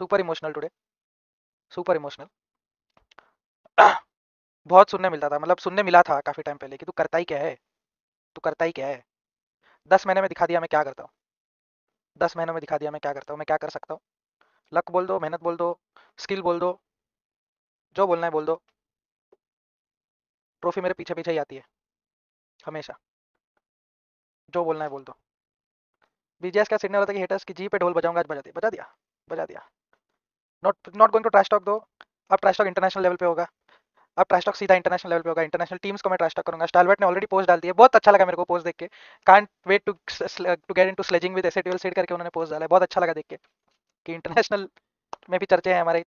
super emotional today super emotional बहुत सुनने मिलता था मतलब सुनने मिला था काफी टाइम पहले कि तू करता ही क्या है तू करता ही क्या है दस महीने में दिखा दिया मैं क्या करता हूँ दस महीनों में दिखा दिया मैं क्या करता हूँ मैं क्या कर सकता हूँ लक बोल दो मेहनत बोल दो स्किल बोल दो जो बोलना है बोल दो ट्रॉफी मेरे पीछे पीछे ही आती है हमेशा जो बोलना है बोल दो बीजेएस का सिग्नल होता है कि हेटर्स की जी पे ढोल बजाऊंगा आज बजा दिया बजा दिया बजा दिया not not going to trash talk दो अब ट्रैश टॉक इंटरनेशनल लेवल पे होगा अब ट्रैश टॉक सीधा इंटरनेशनल लेवल पे होगा इंटरनेशनल टीम्स को मैं ट्रैश टॉक करूंगा स्टालवेट ने ऑलरेडी पोस्ट डाल दिया बहुत अच्छा लगा मेरे को पोस्ट देख के can't wait to to get into sledging with asset करके उन्होंने पोस्ट डाला है बहुत अच्छा लगा देख के कि इंटरनेशनल में भी चर्चे हैं हमारे